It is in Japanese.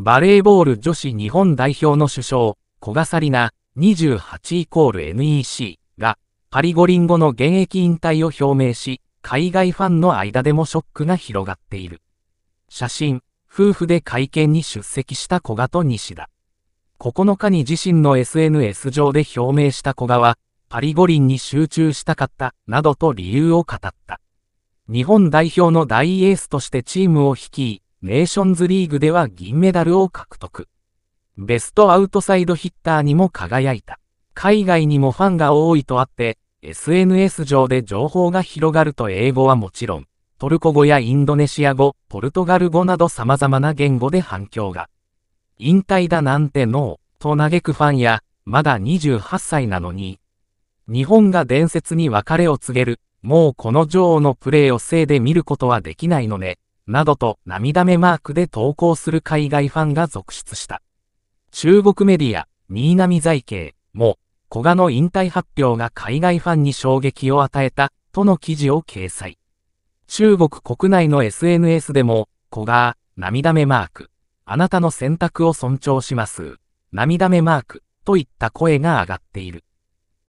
バレーボール女子日本代表の主将、小賀紗理奈28イコール NEC がパリ五輪後の現役引退を表明し、海外ファンの間でもショックが広がっている。写真、夫婦で会見に出席した古賀と西田。9日に自身の SNS 上で表明した古賀は、パリ五輪に集中したかった、などと理由を語った。日本代表の大エースとしてチームを率い、ネーションズリーグでは銀メダルを獲得。ベストアウトサイドヒッターにも輝いた。海外にもファンが多いとあって、SNS 上で情報が広がると英語はもちろん、トルコ語やインドネシア語、ポルトガル語など様々な言語で反響が。引退だなんてノー、と嘆くファンや、まだ28歳なのに。日本が伝説に別れを告げる、もうこの女王のプレーをせいで見ることはできないのね、などと涙目マークで投稿する海外ファンが続出した。中国メディア、新浪財形も、古賀の引退発表が海外ファンに衝撃を与えた、との記事を掲載。中国国内の SNS でも、古賀、涙目マーク、あなたの選択を尊重します、涙目マーク、といった声が上がっている。